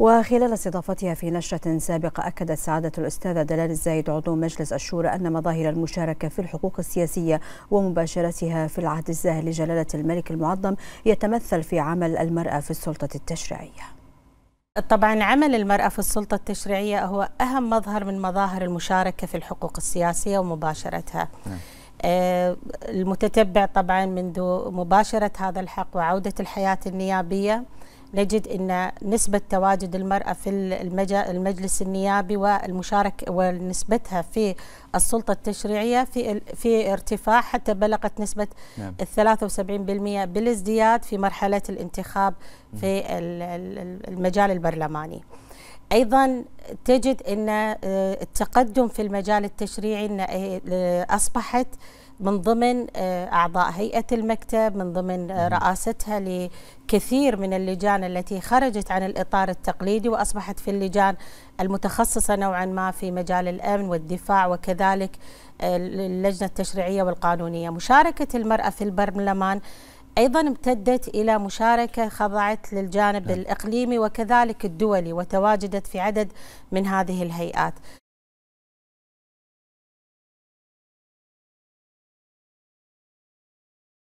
وخلال استضافتها في نشرة سابقة أكدت سعادة الأستاذة دلال الزايد عضو مجلس الشورى أن مظاهر المشاركة في الحقوق السياسية ومباشرتها في العهد الزاهر لجلالة الملك المعظم يتمثل في عمل المرأة في السلطة التشريعية طبعا عمل المرأة في السلطة التشريعية هو أهم مظهر من مظاهر المشاركة في الحقوق السياسية ومباشرتها نعم. آه، المتتبع طبعا منذ مباشرة هذا الحق وعودة الحياة النيابية نجد أن نسبة تواجد المرأة في المجلس النيابي والمشارك ونسبتها في السلطة التشريعية في في ارتفاع حتى بلغت نسبة نعم. 73% بالازدياد في مرحلة الانتخاب في المجال البرلماني. ايضا تجد ان آه، التقدم في المجال التشريعي ان آه، اصبحت من ضمن آه، اعضاء هيئه المكتب من ضمن رئاستها لكثير من اللجان التي خرجت عن الاطار التقليدي واصبحت في اللجان المتخصصه نوعا ما في مجال الامن والدفاع وكذلك اللجنه التشريعيه والقانونيه مشاركه المراه في البرلمان أيضا امتدت إلى مشاركة خضعت للجانب نعم. الإقليمي وكذلك الدولي وتواجدت في عدد من هذه الهيئات